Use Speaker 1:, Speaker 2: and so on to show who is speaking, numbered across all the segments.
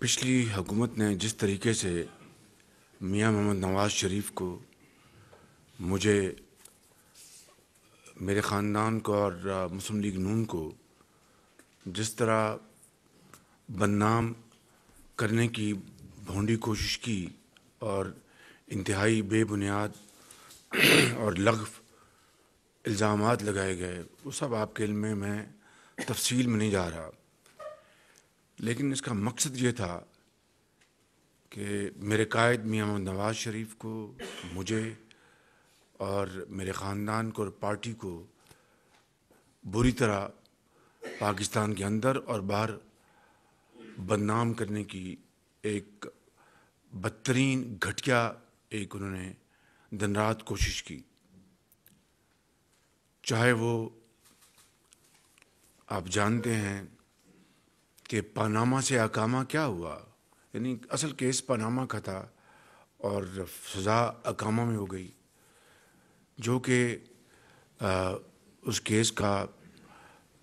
Speaker 1: पिछली हुकूमत ने जिस तरीके से मियां मोहम्मद नवाज़ शरीफ को मुझे मेरे ख़ानदान को और मुस्लिम लीग नून को जिस तरह बदनाम करने की भोंडी कोशिश की और इंतहाई बेबुनियाद और लगफ इल्ज़ाम लगाए गए वो सब आपके इल्म में मैं तफसील में नहीं जा रहा लेकिन इसका मकसद ये था कि मेरे कायद मियाँ नवाज़ शरीफ को मुझे और मेरे ख़ानदान को और पार्टी को बुरी तरह पाकिस्तान के अंदर और बाहर बदनाम करने की एक बदतरीन घटिया एक उन्होंने दिन रात कोशिश की चाहे वो आप जानते हैं कि पानामा से अकामा क्या हुआ यानी असल केस पानामा का था और सज़ा अकामा में हो गई जो कि उस केस का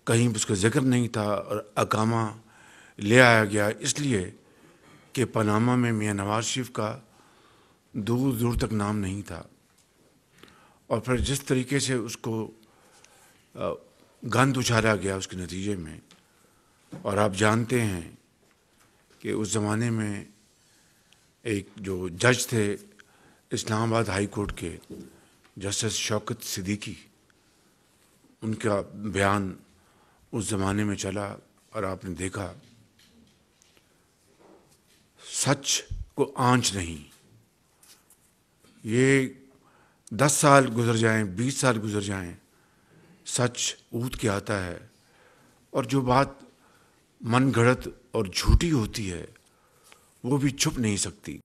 Speaker 1: कहीं उसका जिक्र नहीं था और अकामा ले आया गया इसलिए कि पनामा में मियाँ नवाज शरीफ का दूर दूर तक नाम नहीं था और फिर जिस तरीके से उसको गंद उछारा गया उसके नतीजे में और आप जानते हैं कि उस ज़माने में एक जो जज थे इस्लामाबाद हाई कोर्ट के जस्टिस शौकत सिद्दीकी उनका बयान उस ज़माने में चला और आपने देखा सच को आंच नहीं ये दस साल गुजर जाएं, बीस साल गुजर जाएं, सच ऊत के आता है और जो बात मन और झूठी होती है वो भी छुप नहीं सकती